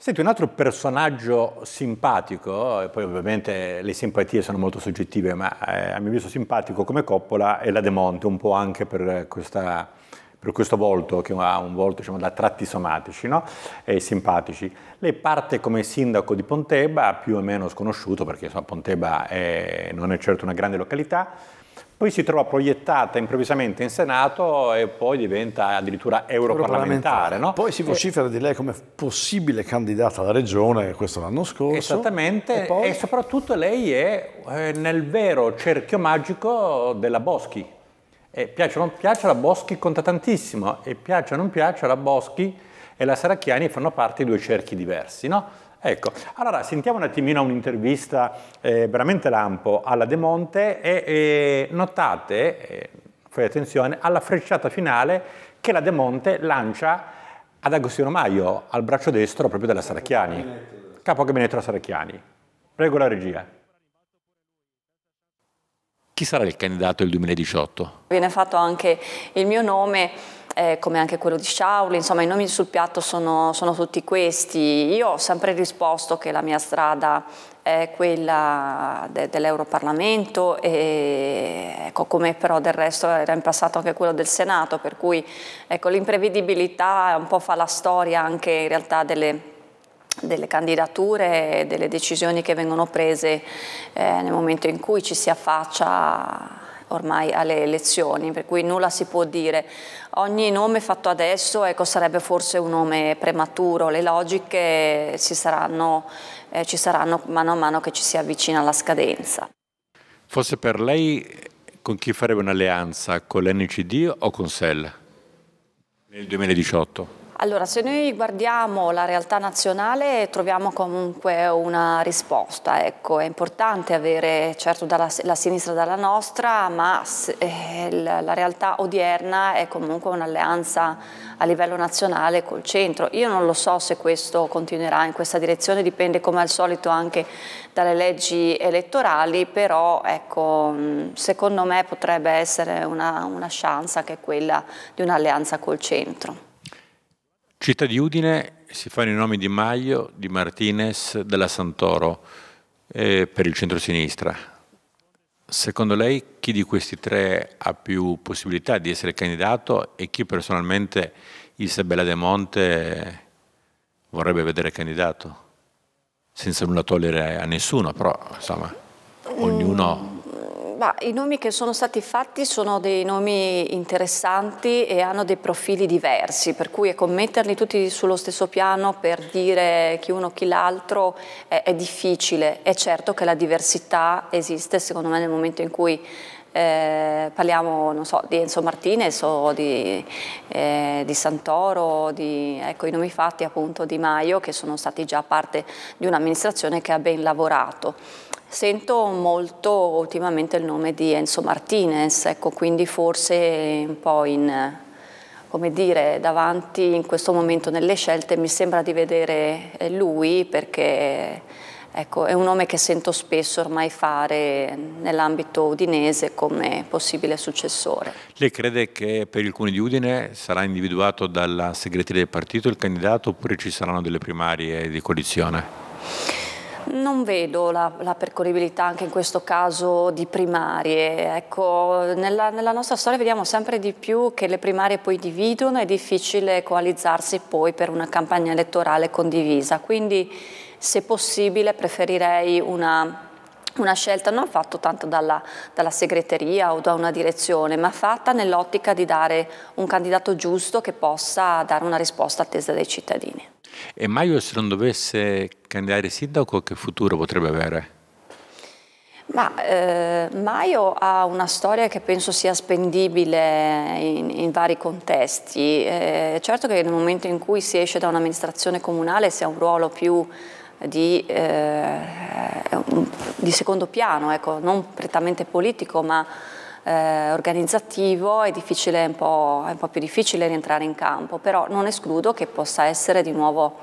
Senti, un altro personaggio simpatico, e poi ovviamente le simpatie sono molto soggettive, ma eh, a mio avviso simpatico come Coppola è la De Monte, un po' anche per, questa, per questo volto che ha un volto diciamo, da tratti somatici no? e simpatici. Lei parte come sindaco di Ponteba, più o meno sconosciuto perché insomma, Ponteba è, non è certo una grande località, poi si trova proiettata improvvisamente in Senato e poi diventa addirittura europarlamentare. No? Poi si vocifera di lei come possibile candidata alla regione, questo l'anno scorso. Esattamente, e, poi... e soprattutto lei è eh, nel vero cerchio magico della Boschi. E piace o non piace, la Boschi conta tantissimo e piace o non piace, la Boschi e la Saracchiani fanno parte di due cerchi diversi. No? Ecco, allora sentiamo un attimino un'intervista eh, veramente lampo alla De Monte e, e notate, eh, fai attenzione, alla frecciata finale che la De Monte lancia ad Agostino Maio, al braccio destro proprio della Saracchiani, capo gabinetto della Saracchiani. Prego la regia. Chi sarà il candidato del 2018? Viene fatto anche il mio nome eh, come anche quello di Sciauli, insomma i nomi sul piatto sono, sono tutti questi. Io ho sempre risposto che la mia strada è quella de dell'Europarlamento e ecco, come però del resto era in passato anche quello del Senato, per cui ecco, l'imprevedibilità un po' fa la storia anche in realtà delle delle candidature delle decisioni che vengono prese eh, nel momento in cui ci si affaccia ormai alle elezioni, per cui nulla si può dire. Ogni nome fatto adesso ecco, sarebbe forse un nome prematuro, le logiche ci eh, saranno, eh, ci saranno mano a mano che ci si avvicina alla scadenza. Forse per lei con chi farebbe un'alleanza, con l'NCD o con SEL nel 2018? Allora, se noi guardiamo la realtà nazionale troviamo comunque una risposta, ecco, è importante avere certo dalla, la sinistra dalla nostra, ma se, eh, la realtà odierna è comunque un'alleanza a livello nazionale col centro. Io non lo so se questo continuerà in questa direzione, dipende come al solito anche dalle leggi elettorali, però ecco, mm, secondo me potrebbe essere una, una chance che è quella di un'alleanza col centro. Città di Udine si fanno i nomi di Maio, di Martinez, della Santoro eh, per il centro-sinistra. Secondo lei chi di questi tre ha più possibilità di essere candidato e chi personalmente Isabella De Monte vorrebbe vedere candidato? Senza nulla togliere a nessuno, però insomma, ognuno ma I nomi che sono stati fatti sono dei nomi interessanti e hanno dei profili diversi, per cui ecco, metterli tutti sullo stesso piano per dire chi uno chi l'altro è, è difficile. È certo che la diversità esiste, secondo me, nel momento in cui eh, parliamo so, di Enzo Martinez o di, eh, di Santoro, di, ecco, i nomi fatti appunto di Maio che sono stati già parte di un'amministrazione che ha ben lavorato. Sento molto ultimamente il nome di Enzo Martinez, ecco, quindi forse un po' in, come dire, davanti in questo momento nelle scelte mi sembra di vedere eh, lui perché ecco, è un nome che sento spesso ormai fare nell'ambito udinese come possibile successore. Lei crede che per il Comune di Udine sarà individuato dalla segreteria del partito il candidato oppure ci saranno delle primarie di coalizione? Non vedo la, la, percorribilità anche in questo caso di primarie. Ecco, nella, nella, nostra storia vediamo sempre di più che le primarie poi dividono, è difficile coalizzarsi poi per una campagna elettorale condivisa. Quindi se possibile preferirei una una scelta non fatta tanto dalla, dalla, segreteria o da una direzione, ma fatta nell'ottica di dare un candidato giusto che possa dare una risposta attesa dai cittadini. E Maio se non dovesse candidare sindaco che futuro potrebbe avere? Ma eh, Maio ha una storia che penso sia spendibile in, in vari contesti. Eh, certo che nel momento in cui si esce da un'amministrazione comunale si ha un ruolo più di, eh, di secondo piano, ecco, non prettamente politico ma eh, organizzativo è, difficile, un po', è un po' più difficile rientrare in campo, però non escludo che possa essere di nuovo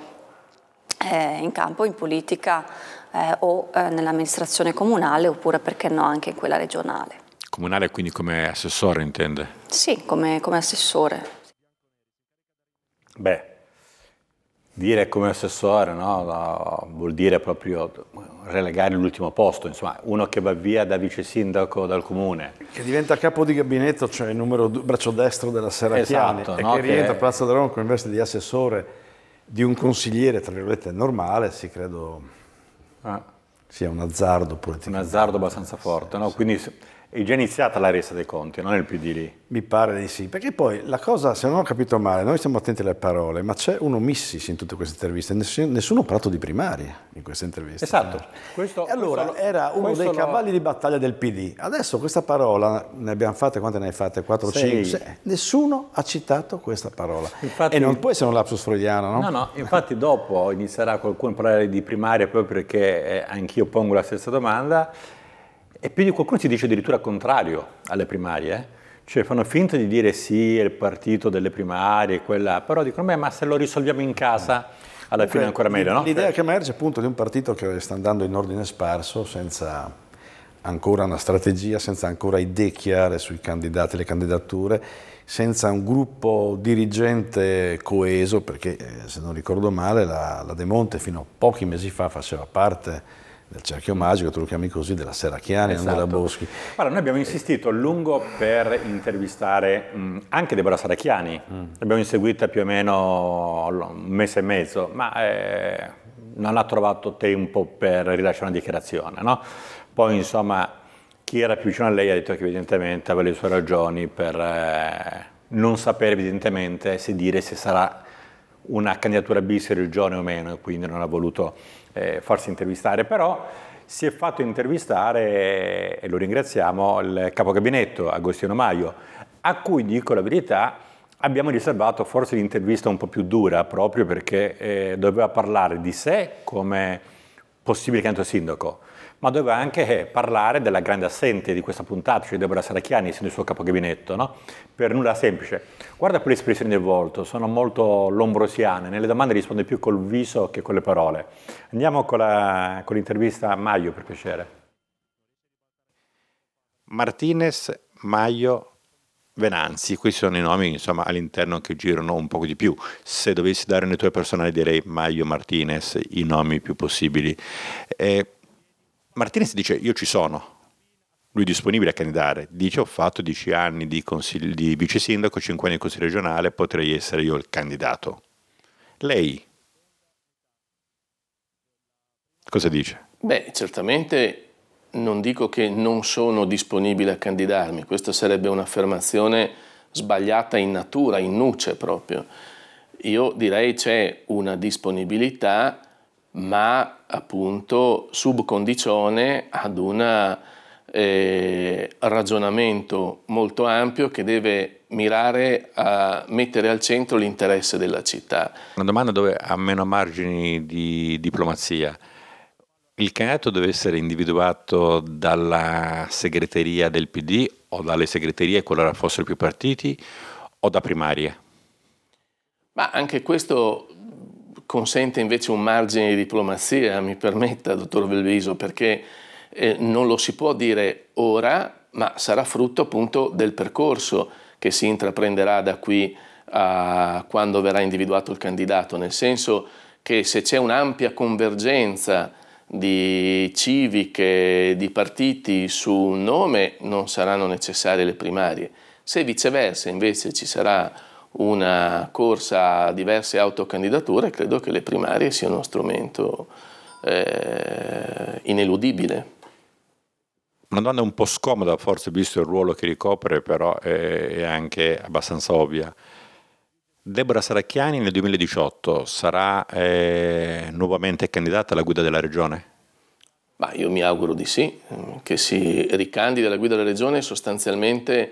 eh, in campo, in politica eh, o eh, nell'amministrazione comunale oppure perché no anche in quella regionale. Comunale quindi come assessore intende? Sì, come, come assessore. Beh, Dire come assessore no? vuol dire proprio relegare l'ultimo posto, insomma, uno che va via da vice sindaco dal comune. Che diventa capo di gabinetto, cioè il numero due, braccio destro della Serracchiani, esatto, e no? che rientra a Palazzo della Roma con investe di assessore di un consigliere, tra virgolette, normale, si credo ah. sia un azzardo politico. Un azzardo abbastanza forte, sì, no? sì. quindi è già iniziata la resa dei conti, non è il PD lì. Mi pare di sì, perché poi la cosa, se non ho capito male, noi stiamo attenti alle parole, ma c'è un omissis in tutte queste interviste, nessuno, nessuno ha parlato di primarie in queste interviste. Esatto. Questo, allora, questo era uno dei cavalli lo... di battaglia del PD. Adesso questa parola, ne abbiamo fatte, quante ne hai fatte? 4, Sei. 5, 6. Nessuno ha citato questa parola. Infatti, e non può essere un lapsus freudiano, no? No, no, infatti dopo inizierà qualcuno a parlare di primarie proprio perché eh, anch'io pongo la stessa domanda e più di qualcuno si dice addirittura contrario alle primarie, eh? cioè fanno finta di dire sì, è il partito delle primarie, quella, però dicono, beh, ma se lo risolviamo in casa alla Dunque, fine è ancora meglio, no? L'idea che emerge appunto di un partito che sta andando in ordine sparso, senza ancora una strategia, senza ancora idee chiare sui candidati e le candidature, senza un gruppo dirigente coeso, perché eh, se non ricordo male la, la De Monte fino a pochi mesi fa faceva parte del cerchio magico, tu lo chiami così, della Serracchiani, esatto. della Boschi. Allora, noi abbiamo insistito a lungo per intervistare mh, anche Deborah Serracchiani, mm. l'abbiamo inseguita più o meno un mese e mezzo, ma eh, non ha trovato tempo per rilasciare una dichiarazione. No? Poi insomma chi era più vicino a lei ha detto che evidentemente aveva le sue ragioni per eh, non sapere evidentemente se dire se sarà una candidatura bis religione o meno, quindi non ha voluto eh, farsi intervistare, però si è fatto intervistare, eh, e lo ringraziamo, il capocabinetto Agostino Maio, a cui dico la verità, abbiamo riservato forse l'intervista un po' più dura, proprio perché eh, doveva parlare di sé come possibile candidato sindaco ma doveva anche parlare della grande assente di questa puntata, cioè Deborah Saracchiani, essendo il suo capogabinetto, no? per nulla semplice. Guarda quelle espressioni del volto, sono molto lombrosiane, nelle domande risponde più col viso che con le parole. Andiamo con, la, con l'intervista a Maio, per piacere. Martinez, Maio, Venanzi, questi sono i nomi insomma, all'interno che girano un po' di più. Se dovessi dare le tue personali direi Maio Martinez, i nomi più possibili. E eh, Martinez dice io ci sono, lui è disponibile a candidare, dice ho fatto 10 anni di, consigli, di vice sindaco, 5 anni di consiglio regionale, potrei essere io il candidato. Lei cosa dice? Beh, certamente non dico che non sono disponibile a candidarmi, questa sarebbe un'affermazione sbagliata in natura, in nuce proprio. Io direi c'è una disponibilità ma appunto subcondizione ad un eh, ragionamento molto ampio che deve mirare a mettere al centro l'interesse della città. Una domanda dove ha meno margini di diplomazia. Il candidato deve essere individuato dalla segreteria del PD o dalle segreterie, qualora fossero più partiti, o da primarie? Ma anche questo consente invece un margine di diplomazia, mi permetta, dottor Belviso, perché eh, non lo si può dire ora, ma sarà frutto appunto del percorso che si intraprenderà da qui a quando verrà individuato il candidato, nel senso che se c'è un'ampia convergenza di civiche, di partiti su un nome, non saranno necessarie le primarie. Se viceversa invece ci sarà una corsa a diverse autocandidature, credo che le primarie siano uno strumento eh, ineludibile. Una domanda un po' scomoda, forse visto il ruolo che ricopre, però è anche abbastanza ovvia. Deborah Saracchiani nel 2018 sarà eh, nuovamente candidata alla guida della regione? Bah, io mi auguro di sì, che si ricandidi alla guida della regione sostanzialmente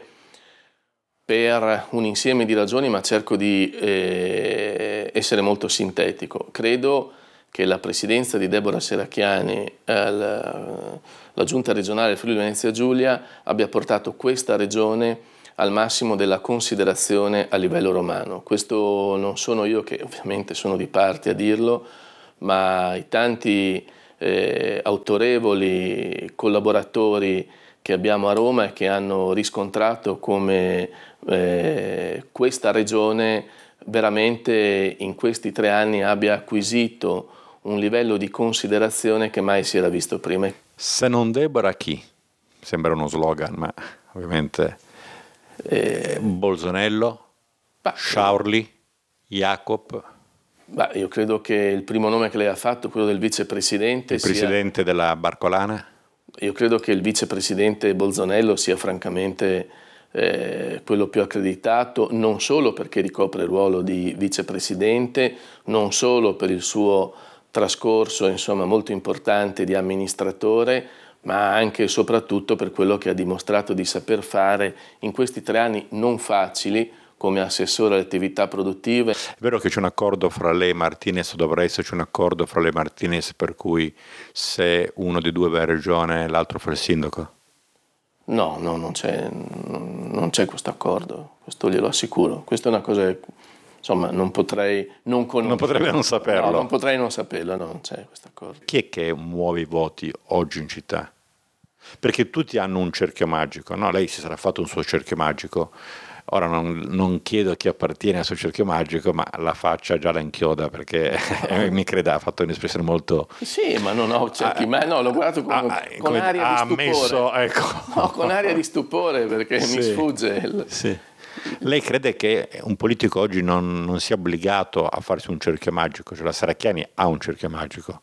per un insieme di ragioni, ma cerco di eh, essere molto sintetico. Credo che la presidenza di Deborah Seracchiani, eh, la, la, giunta regionale Friuli Venezia Giulia, abbia portato questa regione al massimo della considerazione a livello romano. Questo non sono io che ovviamente sono di parte a dirlo, ma i tanti eh, autorevoli collaboratori che abbiamo a Roma e che hanno riscontrato come eh, questa regione veramente in questi tre anni abbia acquisito un livello di considerazione che mai si era visto prima. Se non Deborah chi? Sembra uno slogan, ma ovviamente eh, Bolzonello, bah, Sciaurli, Jacob. Bah, io credo che il primo nome che lei ha fatto, quello del vicepresidente... Il sia... presidente della Barcolana? Io credo che il vicepresidente Bolzonello sia francamente eh, quello più accreditato, non solo perché ricopre il ruolo di vicepresidente, non solo per il suo trascorso insomma, molto importante di amministratore, ma anche e soprattutto per quello che ha dimostrato di saper fare in questi tre anni non facili come assessore alle attività produttive. È vero che c'è un accordo fra lei e Martinez, dovrà esserci un accordo fra lei e Martinez per cui se uno dei due va in regione l'altro fa il sindaco? No, no non, c'è, non c'è questo accordo, questo glielo assicuro. Questa è una cosa che insomma, non potrei non conoscere. Non potrebbe non saperlo. No, non potrei non saperlo, no, non c'è questo accordo. Chi è che muove i voti oggi in città? Perché tutti hanno un cerchio magico, no? Lei si sarà fatto un suo cerchio magico Ora non, non, chiedo chi appartiene al suo cerchio magico, ma la faccia già la inchioda perché ah. mi creda ha fatto un'espressione molto... Sì, ma non ho cerchi ah, ma no, l'ho guardato ah, con, ah, con aria ah, di stupore. Ammesso, ecco. No, con aria di stupore perché sì, mi sfugge. Il... Sì. Lei crede che un politico oggi non, non, sia obbligato a farsi un cerchio magico? Cioè la Saracchiani ha un cerchio magico?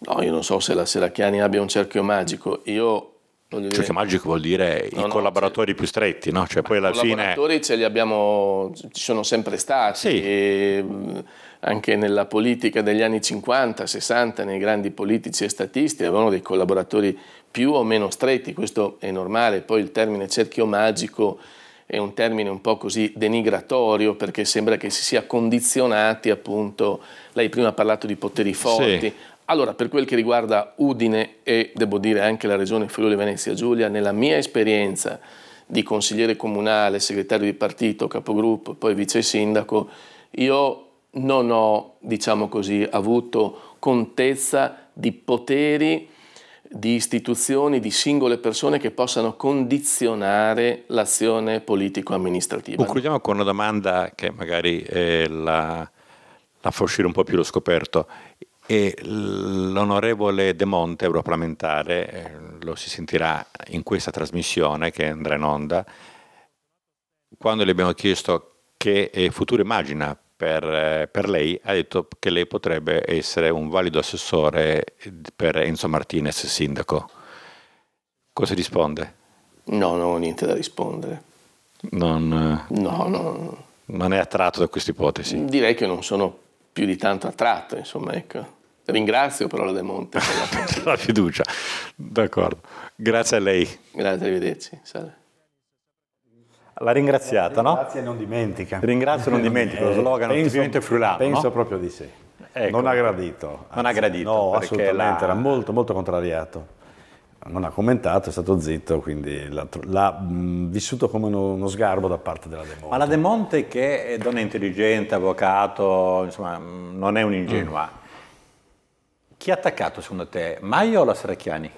No, io non so se la Seracchiani abbia un cerchio magico. Io Cerchio cioè magico vuol dire no, i no, collaboratori più stretti, no? Cioè, poi alla fine... I collaboratori ce li abbiamo, ci sono sempre stati, sì. anche nella politica degli anni 50, 60, nei grandi politici e statisti avevano dei collaboratori più o meno stretti, questo è normale, poi il termine cerchio magico è un termine un po' così denigratorio perché sembra che si sia condizionati appunto, lei prima ha parlato di poteri forti, sì. Allora, per quel che riguarda Udine e devo dire anche la regione Friuli Venezia Giulia, nella mia esperienza di consigliere comunale, segretario di partito, capogruppo, poi vice sindaco, io non ho, diciamo così, avuto contezza di poteri, di istituzioni, di singole persone che possano condizionare l'azione politico-amministrativa. Concludiamo con una domanda che magari eh, la, la fa uscire un po' più lo scoperto e l'onorevole De Monte, europarlamentare, eh, lo si sentirà in questa trasmissione che andrà in onda, quando le abbiamo chiesto che eh, futuro immagina per, eh, per, lei, ha detto che lei potrebbe essere un valido assessore per Enzo Martinez, sindaco. Cosa risponde? No, non ho niente da rispondere. Non, no, no. non è attratto da questa ipotesi? Direi che non sono più di tanto attratto, insomma, ecco. Ringrazio Parola De Monte per la, fiducia. D'accordo. Grazie a lei. Grazie, arrivederci. Salve. L'ha ringraziata, no? Grazie e non dimentica. Ringrazio e non dimentico, lo eh, slogan penso, friulano. Penso no? proprio di sì. Ecco. Non ha gradito. Non ha gradito. No, assolutamente, la... era molto molto contrariato. Non ha commentato, è stato zitto, quindi l'ha, l'ha mh, mm, vissuto come uno, uno, sgarbo da parte della De Monte. Ma la De Monte che è donna intelligente, avvocato, insomma, mm, non è un'ingenua. Mm chi ha attaccato secondo te, Maio o la Serracchiani?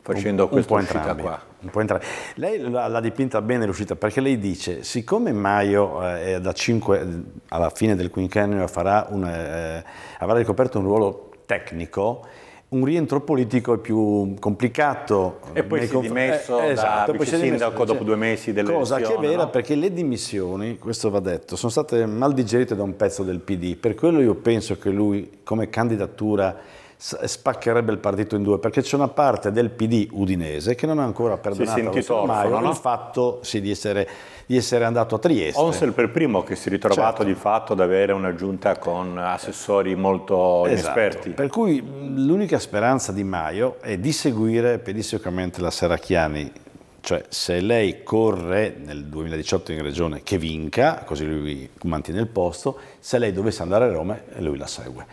Facendo un, questa un uscita entrambi, qua. Un po' entrambi. Lei l'ha dipinta bene l'uscita perché lei dice, siccome Maio eh, cinque, alla fine del quinquennio farà un, eh, avrà ricoperto un ruolo tecnico, un rientro politico è più complicato. E poi si è dimesso eh, esatto, poi si è sindaco dimesso, dopo cioè, due mesi delle Cosa che è vera no? perché le dimissioni, questo va detto, sono state mal digerite da un pezzo del PD. Per quello io penso che lui come candidatura spaccherebbe il partito in due, perché c'è una parte del PD udinese che non ha ancora perdonato mai no? il fatto sì, di, essere, di, essere, andato a Trieste. Onsel per primo che si è ritrovato certo. di fatto ad avere una giunta con assessori molto esatto. inesperti. Per cui l'unica speranza di Maio è di seguire pedissequamente la Seracchiani. cioè se lei corre nel 2018 in regione che vinca, così lui mantiene il posto, se lei dovesse andare a Roma eh, lui la segue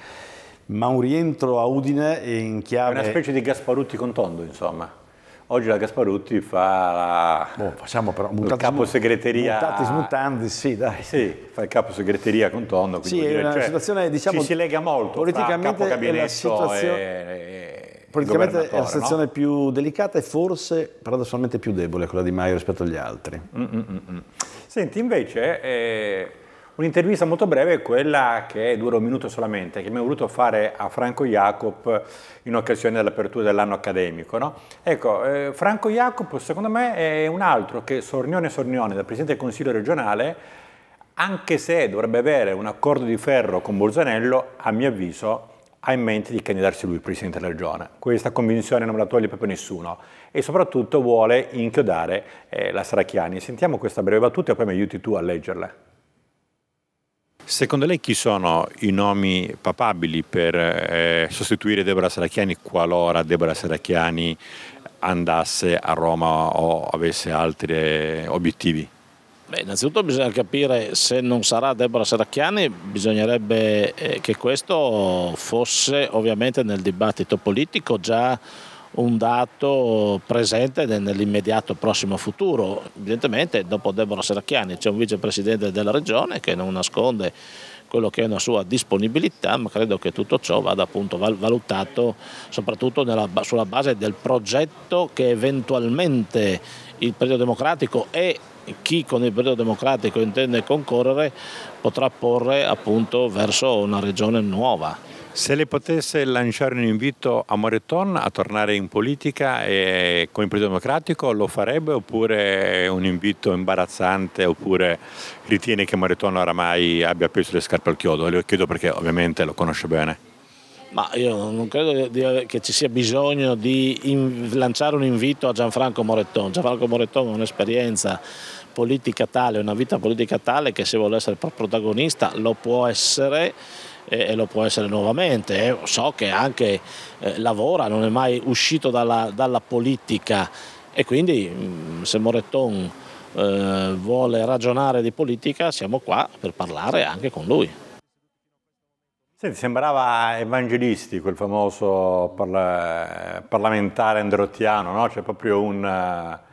ma un rientro a Udine in chiave... È una specie di Gasparutti con tondo, insomma. Oggi la Gasparutti fa boh, facciamo però, mutatis, il capo segreteria. Mutatis mutandis, sì, dai. Sì, fa il capo segreteria con tondo. Sì, è una cioè, situazione, diciamo... Ci si lega molto politicamente tra capo situazione... e, e Politicamente è la situazione no? più delicata e forse paradossalmente più debole quella di Maio rispetto agli altri. Mm, mm, mm. mm. Senti, invece... Eh, Un'intervista molto breve quella che dura un minuto solamente, che mi abbiamo voluto fare a Franco Jacob in occasione dell'apertura dell'anno accademico. No? Ecco, eh, Franco Jacob secondo me è un altro che Sornione Sornione, da Presidente del Consiglio regionale, anche se dovrebbe avere un accordo di ferro con Bolzanello, a mio avviso ha in mente di candidarsi lui Presidente della Regione. Questa convinzione non me la toglie proprio nessuno e soprattutto vuole inchiodare eh, la Saracchiani. Sentiamo questa breve battuta e poi mi aiuti tu a leggerla. Secondo lei chi sono i nomi papabili per eh, sostituire Deborah Seracchiani qualora Deborah Seracchiani andasse a Roma o avesse altri eh, obiettivi? Beh, innanzitutto bisogna capire se non sarà Deborah Seracchiani, bisognerebbe eh, che questo fosse ovviamente nel dibattito politico già un dato presente nell'immediato prossimo futuro. Evidentemente dopo Deborah Seracchiani c'è un vicepresidente della regione che non nasconde quello che è una sua disponibilità, ma credo che tutto ciò vada appunto valutato soprattutto nella, sulla base del progetto che eventualmente il Partito Democratico e chi con il Partito Democratico intende concorrere potrà porre appunto verso una regione nuova. Se le potesse lanciare un invito a Moreton a tornare in politica e come Partito Democratico lo farebbe oppure è un invito imbarazzante oppure ritiene che Moreton oramai abbia preso le scarpe al chiodo? Le chiedo perché ovviamente lo conosce bene. Ma io non credo che ci sia bisogno di lanciare un invito a Gianfranco Moreton. Gianfranco Moreton ha un'esperienza politica tale, una vita politica tale che se vuole essere protagonista lo può essere e, lo può essere nuovamente. Eh. so che anche eh, lavora, non è mai uscito dalla, dalla politica e quindi mm, se Moretton eh, vuole ragionare di politica siamo qua per parlare anche con lui. Senti, sembrava Evangelisti, quel famoso parla parlamentare androttiano, no? C'è proprio un eh,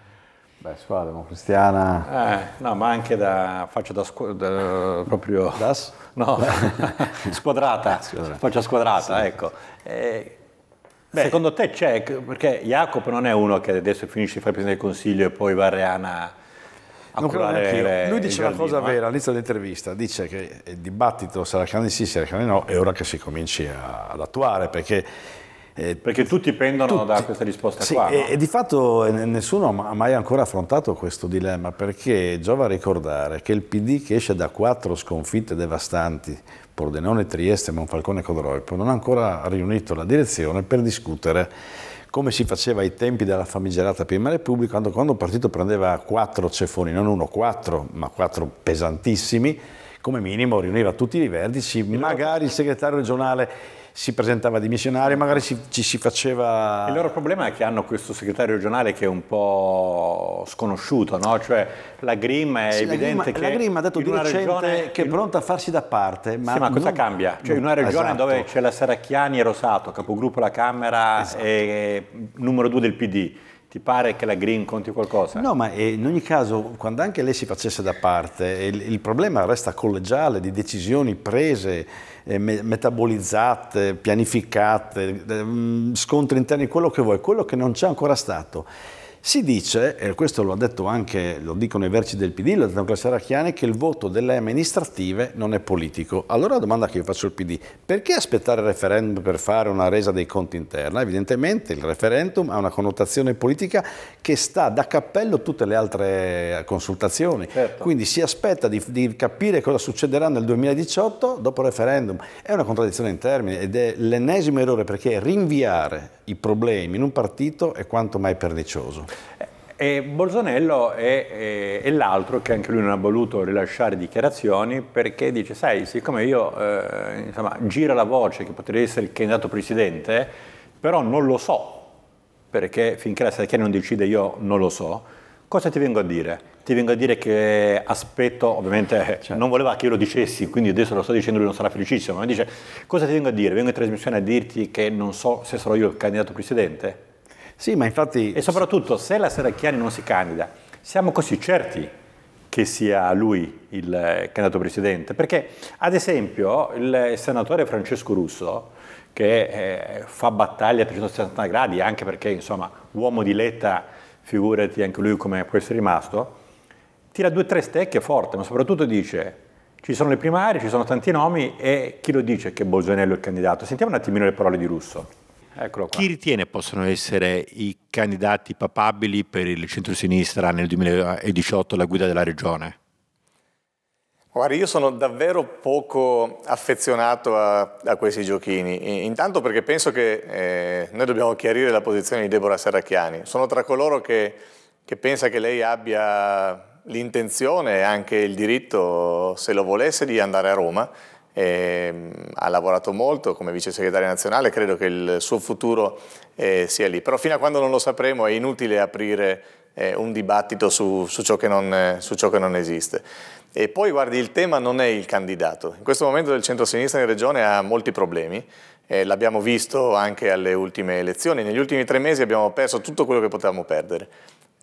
Beh, squadra democristiana. Eh, no, ma anche da. faccio da, da proprio. Das? No, squadrata. squadrata. Faccio squadrata, sì. ecco. E, eh, Beh, secondo te c'è, perché Jacopo non è uno che adesso finisce di fare Presidente del Consiglio e poi va a Reana a non Lui dice giardino, una cosa eh? vera all'inizio dell'intervista, dice che il dibattito sarà Saracani sì, sarà Saracani no, è ora che si cominci a, ad attuare, perché eh, Perché tutti pendono tutti, da questa risposta sì, qua. E, no? di fatto eh, nessuno ha mai ancora affrontato questo dilemma perché giova ricordare che il PD che esce da quattro sconfitte devastanti, Pordenone, Trieste, Monfalcone e Codroipo, non ha ancora riunito la direzione per discutere come si faceva ai tempi della famigerata prima Repubblica, quando, quando un partito prendeva quattro cefoni, non uno, quattro, ma quattro pesantissimi, come minimo riuniva tutti i vertici, magari il segretario regionale si presentava dimissionario, magari si, ci si faceva... Il loro problema è che hanno questo segretario regionale che è un po' sconosciuto, no? Cioè la Grimm è sì, evidente la Grim, che... La Grimm ha detto di recente che è pronta a farsi da parte, ma... Sì, ma cosa non, cambia? Cioè in una regione esatto. dove c'è la Seracchiani e Rosato, capogruppo della Camera esatto. e numero due del PD ti pare che la Green conti qualcosa? No, ma eh, in ogni caso, quando anche lei si facesse da parte, il, il problema resta collegiale di decisioni prese, eh, metabolizzate, pianificate, eh, mm, scontri interni, quello che vuoi, quello che non c'è ancora stato. Si dice, e questo lo ha detto anche, lo dicono i vertici del PD, lo ha dicono Classe Racchiani, che il voto delle amministrative non è politico. Allora la domanda che io faccio al PD, perché aspettare il referendum per fare una resa dei conti interna? Evidentemente il referendum ha una connotazione politica che sta da cappello tutte le altre consultazioni. Certo. Quindi si aspetta di, di, capire cosa succederà nel 2018 dopo il referendum. È una contraddizione in termini ed è l'ennesimo errore perché rinviare i problemi in un partito è quanto mai pernicioso. E Bolsonello è, è, è, l'altro che anche lui non ha voluto rilasciare dichiarazioni perché dice, sai, siccome io, eh, insomma, gira la voce che potrei essere il candidato presidente, però non lo so, perché finché la Serchia non decide io non lo so, cosa ti vengo a dire? Ti vengo a dire che aspetto, ovviamente cioè. non voleva che io lo dicessi, quindi adesso lo sto dicendo lui non sarà felicissimo, ma dice, cosa ti vengo a dire? Vengo in trasmissione a dirti che non so se sarò io il candidato presidente? Sì, ma infatti... E soprattutto, se la Seracchiani non si candida, siamo così certi che sia lui il eh, candidato presidente? Perché, ad esempio, il senatore Francesco Russo, che eh, fa battaglia a 360 gradi, anche perché, insomma, uomo di letta, figurati anche lui come può essere rimasto, tira due o tre stecche forte, ma soprattutto dice ci sono le primarie, ci sono tanti nomi e chi lo dice che Bolzonello è il candidato? Sentiamo un attimino le parole di Russo. Chi ritiene possano essere i candidati papabili per il centro-sinistra nel 2018 alla guida della regione? Guarda, io sono davvero poco affezionato a, a questi giochini, intanto perché penso che eh, noi dobbiamo chiarire la posizione di Deborah Serracchiani. Sono tra coloro che, che pensa che lei abbia l'intenzione e anche il diritto, se lo volesse, di andare a Roma eh, ha lavorato molto come vice segretario nazionale, credo che il suo futuro eh, sia lì. Però fino a quando non lo sapremo è inutile aprire eh, un dibattito su, su, ciò non, su, ciò che non, esiste. E poi guardi, il tema non è il candidato. In questo momento il centro-sinistra in regione ha molti problemi, eh, l'abbiamo visto anche alle ultime elezioni. Negli ultimi tre mesi abbiamo perso tutto quello che potevamo perdere.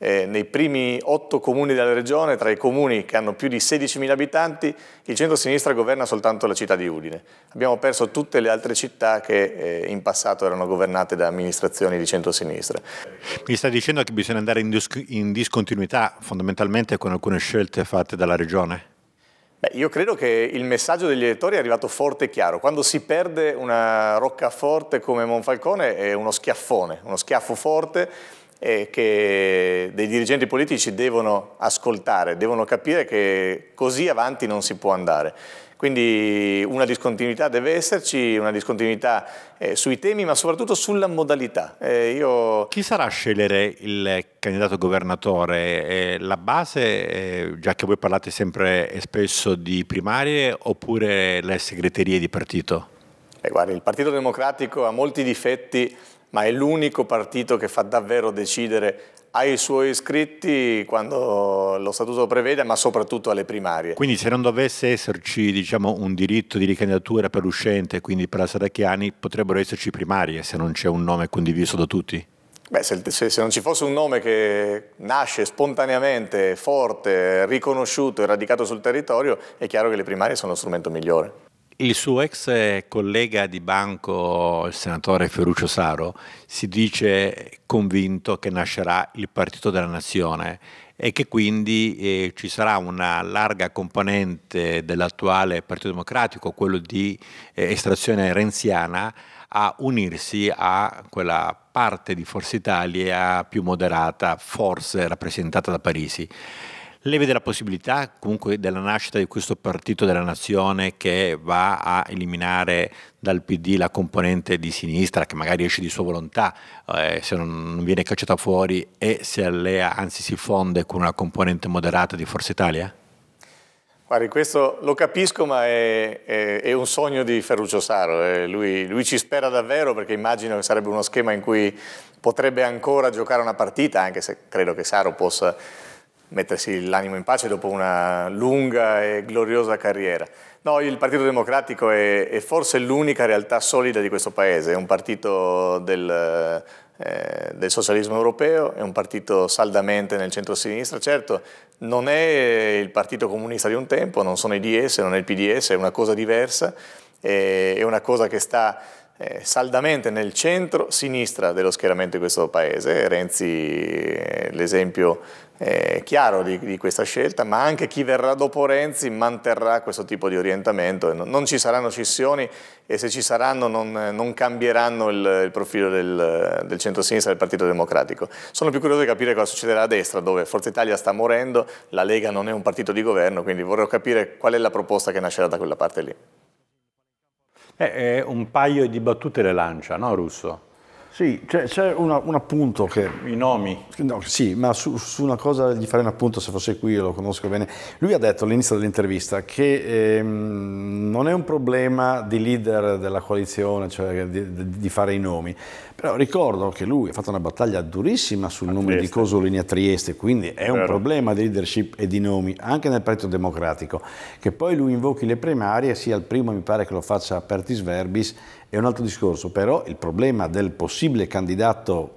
Eh, nei primi otto comuni della regione, tra i comuni che hanno più di 16.000 abitanti, il centro-sinistra governa soltanto la città di Udine. Abbiamo perso tutte le altre città che eh, in passato erano governate da amministrazioni di centro-sinistra. Mi sta dicendo che bisogna andare in, dis in discontinuità fondamentalmente con alcune scelte fatte dalla regione? Beh, io credo che il messaggio degli elettori è arrivato forte e chiaro. Quando si perde una roccaforte come Monfalcone è uno schiaffone, uno schiaffo forte eh, che dei dirigenti politici devono ascoltare, devono capire che così avanti non si può andare. Quindi una discontinuità deve esserci, una discontinuità eh, sui temi, ma soprattutto sulla modalità. Eh, io... Chi sarà a scegliere il candidato governatore? Eh, la base, eh, già che voi parlate sempre e spesso di primarie, oppure le segreterie di partito? Eh, guardi, il Partito Democratico ha molti difetti ma è l'unico partito che fa davvero decidere ai suoi iscritti quando lo statuto prevede, ma soprattutto alle primarie. Quindi se non dovesse esserci diciamo, un diritto di ricandidatura per l'uscente, quindi per la Sadacchiani, potrebbero esserci primarie se non c'è un nome condiviso da tutti? Beh, se, se, se, non ci fosse un nome che nasce spontaneamente, forte, riconosciuto e radicato sul territorio, è chiaro che le primarie sono lo strumento migliore. Il suo ex collega di banco, il senatore Ferruccio Saro, si dice convinto che nascerà il Partito della Nazione e che quindi eh, ci sarà una larga componente dell'attuale Partito Democratico, quello di eh, estrazione renziana, a unirsi a quella parte di Forza Italia più moderata, forse rappresentata da Parisi. Lei vede la possibilità comunque della nascita di questo partito della nazione che va a eliminare dal PD la componente di sinistra che magari esce di sua volontà, eh, se non, non viene cacciata fuori e si allea, anzi si fonde con una componente moderata di Forza Italia? Guardi, questo lo capisco, ma è, è, è un sogno di Ferruccio Saro. Eh, lui, lui, ci spera davvero perché immagino che sarebbe uno schema in cui potrebbe ancora giocare una partita, anche se credo che Saro possa mettersi l'animo in pace dopo una lunga e gloriosa carriera. No, il Partito Democratico è, è forse l'unica realtà solida di questo Paese, è un partito del, eh, del socialismo europeo, è un partito saldamente nel centro-sinistra, certo non è il partito comunista di un tempo, non sono i DS, non è il PDS, è una cosa diversa, è, è una cosa che sta eh, saldamente nel centro-sinistra dello schieramento di questo paese, Renzi è eh, l'esempio eh, chiaro di, di, questa scelta, ma anche chi verrà dopo Renzi manterrà questo tipo di orientamento. Non, non ci saranno scissioni e se ci saranno non, non cambieranno il, il profilo del, del centro-sinistra del Partito Democratico. Sono più curioso di capire cosa succederà a destra, dove Forza Italia sta morendo, la Lega non è un partito di governo, quindi vorrei capire qual è la proposta che nascerà da quella parte lì. Eh, un paio di battute le lancia, no Russo? Sì, c'è, c'è una, un appunto che... I nomi. No, sì, ma su, su, una cosa gli farei un appunto se fosse qui, io lo conosco bene. Lui ha detto all'inizio dell'intervista che ehm, non è un problema di leader della coalizione, cioè di, di, fare i nomi. Però ricordo che lui ha fatto una battaglia durissima sul nome di Cosolini a Trieste, quindi è Vero. un problema di leadership e di nomi, anche nel Partito Democratico. Che poi lui invochi le primarie, sia il primo mi pare che lo faccia Pertis Verbis è un altro discorso, però il problema del possibile candidato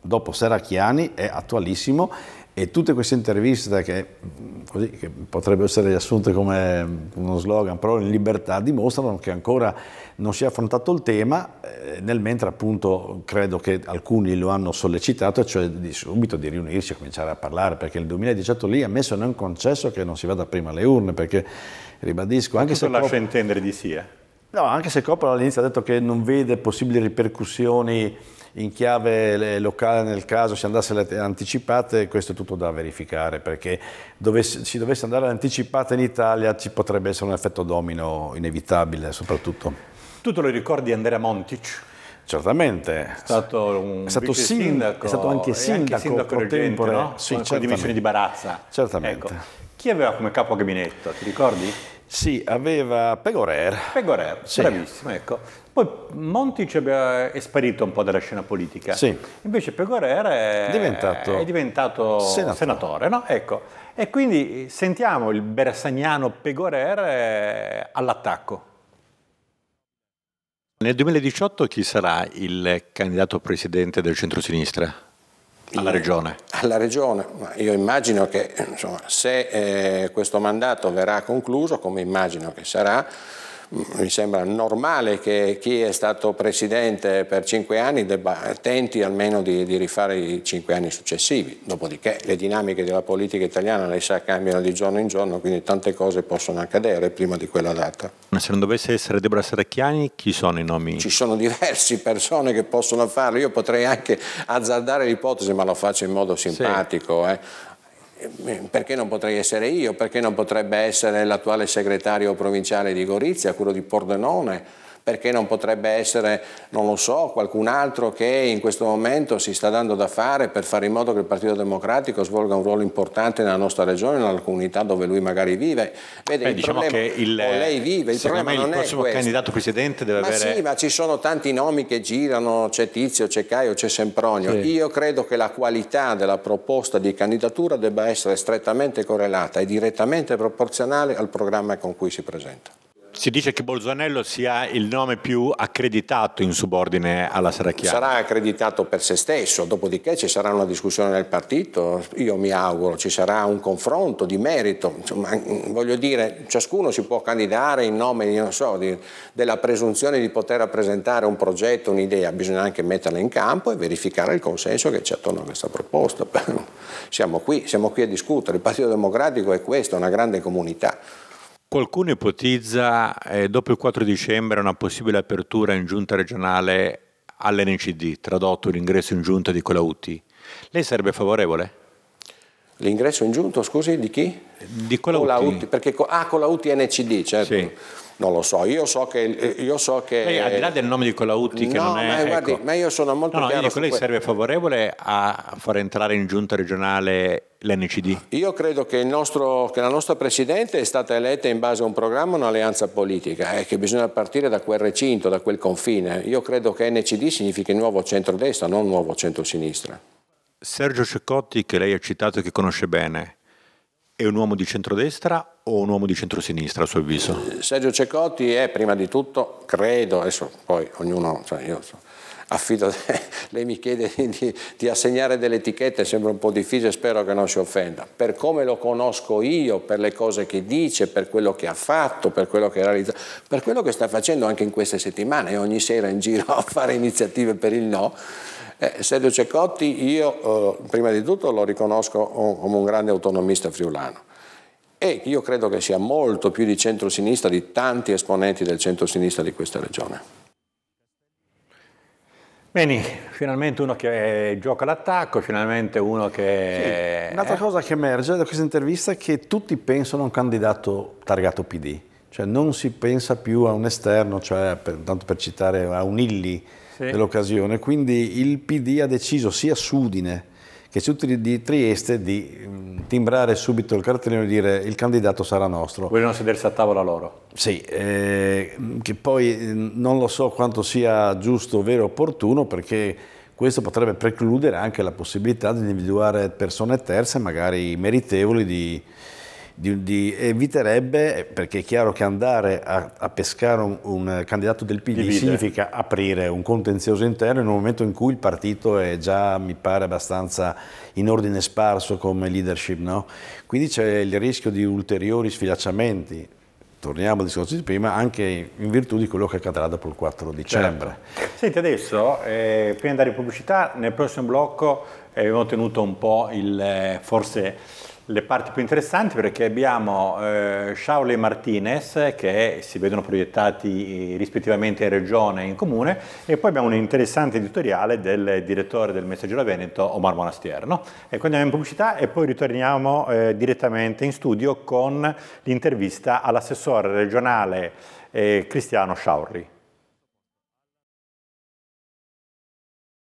dopo Seracchiani è attualissimo e tutte queste interviste che, mm, così, che, potrebbero essere riassunte come uno slogan, però in libertà, dimostrano che ancora non si è affrontato il tema, eh, nel mentre appunto credo che alcuni lo hanno sollecitato, cioè di subito di riunirsi e cominciare a parlare, perché il 2018 lì ha messo non concesso che non si vada prima alle urne, perché ribadisco anche Tutto se... Tutto lascia proprio... intendere di sì, eh? No, anche se Coppola all'inizio ha detto che non vede possibili ripercussioni in chiave locale nel caso si andassero anticipate, questo è tutto da verificare perché dovesse, si dovesse andare anticipate in Italia ci potrebbe essere un effetto domino inevitabile soprattutto. Tu te lo ricordi Andrea Montic? Certamente. È stato, un è stato sindaco, è stato anche sindaco, anche sindaco pro tempore, no? sì, con la divisione di Barazza. Certamente. Ecco. Chi aveva come capo gabinetto, ti ricordi? Sì, aveva Pegorer. Pegorer, sì. bravissimo, ecco. Poi Monti è sparito un po' dalla scena politica. Sì. Invece Pegorer è diventato, è diventato senatore. senatore no? ecco. E quindi sentiamo il bersagnano Pegorer eh, all'attacco. Nel 2018 chi sarà il candidato presidente del centrosinistra? Alla regione. Alla regione. Io immagino che insomma, se eh, questo mandato verrà concluso, come immagino che sarà, mi sembra normale che chi è stato presidente per cinque anni debba, tenti almeno di, di, rifare i cinque anni successivi, dopodiché le dinamiche della politica italiana, lei sa, cambiano di giorno in giorno, quindi tante cose possono accadere prima di quella data. Ma se non dovesse essere Deborah Serracchiani, chi sono i nomi? Ci sono diverse persone che possono farlo, io potrei anche azzardare l'ipotesi, ma lo faccio in modo simpatico, sì. eh eh, eh, perché non potrei essere io, perché non potrebbe essere l'attuale segretario provinciale di Gorizia, quello di Pordenone, perché non potrebbe essere, non lo so, qualcun altro che in questo momento si sta dando da fare per fare in modo che il Partito Democratico svolga un ruolo importante nella nostra regione, nella comunità dove lui magari vive. Vede, Beh, diciamo problema, che il, lei vive, il problema me non il prossimo candidato presidente deve ma avere... Sì, ma ci sono tanti nomi che girano, c'è Tizio, c'è Caio, c'è Sempronio. Sì. Io credo che la qualità della proposta di candidatura debba essere strettamente correlata e direttamente proporzionale al programma con cui si presenta. Si dice che Bolzanello sia il nome più accreditato in subordine alla Saracchiani. Sarà accreditato per se stesso, dopodiché ci sarà una discussione nel partito, io mi auguro, ci sarà un confronto di merito. Insomma, voglio dire, ciascuno si può candidare in nome so, di, della presunzione di poter rappresentare un progetto, un'idea, bisogna anche metterla in campo e verificare il consenso che c'è attorno a questa proposta. siamo qui, siamo qui a discutere, il Partito Democratico è questo, è una grande comunità. Qualcuno ipotizza eh, dopo il 4 dicembre una possibile apertura in giunta regionale all'NCD, tradotto l'ingresso in giunta di quella UT. Lei sarebbe favorevole? L'ingresso in giunto, scusi, di chi? Di Colauti. Perché, ah, con la UTI NCD, certo. Sì. Non lo so, io so che... Eh, io so che lei, eh, al di là del nome di Colauti, che no, non è... Ma, guardi, ecco. ma io sono molto no, no, chiaro... No, lei que... serve favorevole a far entrare in giunta regionale l'NCD? Io credo che, nostro, che, la nostra Presidente è stata eletta in base a un programma, un'alleanza politica e eh, che bisogna partire da quel recinto, da quel confine. Io credo che NCD significhi nuovo centrodestra, non nuovo centrosinistra. Sergio Cecotti, che lei ha citato e che conosce bene, è un uomo di centrodestra o un uomo di centrosinistra a suo avviso? Sergio Cecotti è prima di tutto, credo, adesso poi ognuno, cioè io so, affido, lei mi chiede di, di, assegnare delle etichette, sembra un po' difficile, spero che non si offenda. Per come lo conosco io, per le cose che dice, per quello che ha fatto, per quello che realizza, per quello che sta facendo anche in queste settimane, ogni sera in giro a fare iniziative per il no, eh, Sergio Cecotti io eh, prima di tutto lo riconosco come un grande autonomista friulano e io credo che sia molto più di centrosinistra di tanti esponenti del centrosinistra di questa regione. Bene, finalmente uno che gioca l'attacco, finalmente uno che... Sì. Un'altra eh. cosa che emerge da questa intervista è che tutti pensano a un candidato targato PD, cioè non si pensa più a un esterno, cioè per, tanto per citare a un illi sì. dell'occasione, quindi il PD ha deciso sia Sudine che ci utili di Trieste di mm, timbrare subito il cartellino e dire il candidato sarà nostro. Vogliono sedersi a tavola loro. Sì, eh, che poi mm, non lo so quanto sia giusto, vero, opportuno perché questo potrebbe precludere anche la possibilità di individuare persone terze magari meritevoli di di, di, eviterebbe, eh, perché è chiaro che andare a, a pescare un, un, candidato del PD Divide. significa aprire un contenzioso interno in un momento in cui il partito è già, mi pare, abbastanza in ordine sparso come leadership, no? Quindi c'è il rischio di ulteriori sfilacciamenti. Torniamo al discorso di prima, anche in virtù di quello che accadrà dopo il 4 certo. dicembre. Certo. Senti, adesso, eh, prima di andare in pubblicità, nel prossimo blocco eh, abbiamo tenuto un po' il, eh, forse le parti più interessanti perché abbiamo eh, Sciaule e Martinez che si vedono proiettati eh, rispettivamente in regione e in comune e poi abbiamo un interessante editoriale del direttore del Messaggero Veneto Omar Monastierno. E quindi andiamo in pubblicità e poi ritorniamo eh, direttamente in studio con l'intervista all'assessore regionale eh, Cristiano Sciaurri.